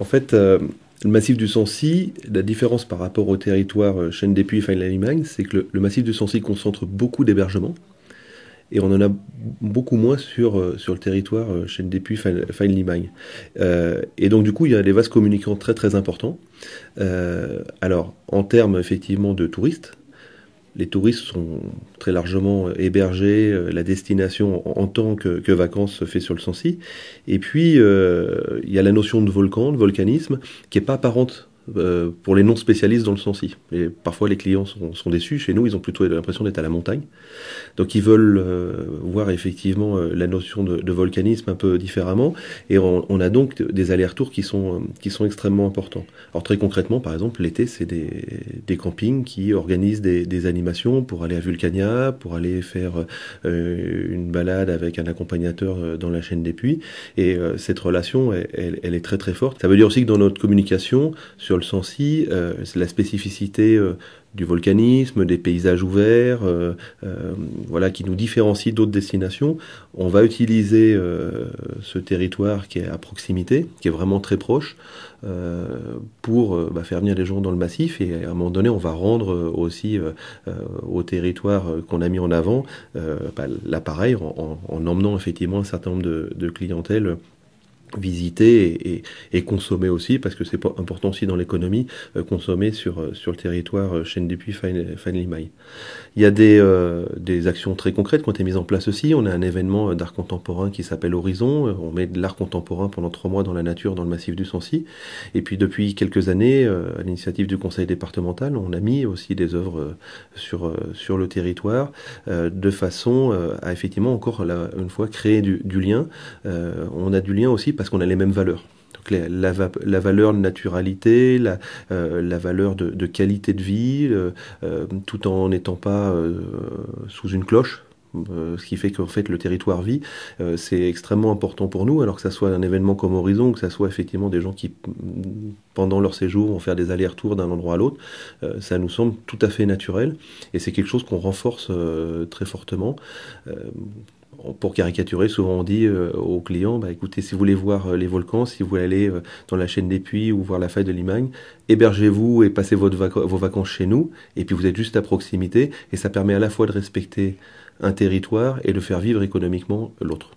En fait, euh, le massif du Sancy, la différence par rapport au territoire euh, chaîne Chêne des Puits et limagne c'est que le, massif du Sancy concentre beaucoup d'hébergements et on en a beaucoup moins sur, euh, sur le territoire chaîne des Puits limagne et donc, du coup, il y a des vases communicants très très importants. alors, en termes effectivement de touristes, les touristes sont très largement hébergés, euh, la destination en tant que, vacances se fait sur le Sancy. Et puis, euh, il y a la notion de volcan, de volcanisme, qui n'est pas apparente euh, pour les non-spécialistes dans le sensi. Et parfois, les clients sont, sont déçus. Chez nous, ils ont plutôt l'impression d'être à la montagne. Donc, ils veulent euh, voir effectivement euh, la notion de, de, volcanisme un peu différemment. Et on, on a donc des allers-retours qui sont, qui sont extrêmement importants. Alors, très concrètement, par exemple, l'été, c'est des, des, campings qui organisent des, des, animations pour aller à Vulcania, pour aller faire une balade avec un accompagnateur dans la chaîne des puits. Et cette relation, elle, elle, elle est très très forte. Ça veut dire aussi que dans notre communication, sur le sensi, c'est la spécificité euh, du volcanisme, des paysages ouverts, euh, euh, voilà, qui nous différencie d'autres destinations. On va utiliser ce territoire qui est à proximité, qui est vraiment très proche, pour bah, faire venir les gens dans le massif. Et à un moment donné, on va rendre aussi au territoire qu'on a mis en avant bah, l'appareil en, emmenant effectivement un certain nombre de, de clientèles visiter et, consommer aussi parce que c'est important aussi dans l'économie euh, consommer sur euh, sur le territoire chêne euh, chaîne depuis Finally mail Il y a des actions très concrètes qui ont été mises en place aussi. On a un événement d'art contemporain qui s'appelle Horizon. On met de l'art contemporain pendant trois mois dans la nature dans le massif du Sancy. Et puis depuis quelques années, à l'initiative du conseil départemental, on a mis aussi des œuvres sur sur le territoire de façon à effectivement encore une fois créer du lien. on a du lien aussi parce qu'on a les mêmes valeurs. Donc la, valeur de naturalité, la, euh, valeur de, qualité de vie, euh, euh, tout en n'étant pas sous une cloche, ce qui fait qu'en fait le territoire vit, c'est extrêmement important pour nous, alors que ça soit un événement comme Horizon, que ça soit effectivement des gens qui, pendant leur séjour, vont faire des allers-retours d'un endroit à l'autre, ça nous semble tout à fait naturel, et c'est quelque chose qu'on renforce très fortement pour caricaturer, souvent on dit euh, aux clients, bah, écoutez, si vous voulez voir euh, les volcans, si vous voulez aller euh, dans la chaîne des puits ou voir la faille de Limagne, hébergez-vous et passez vos vacances chez nous, et puis vous êtes juste à proximité, et ça permet à la fois de respecter un territoire et de faire vivre économiquement l'autre.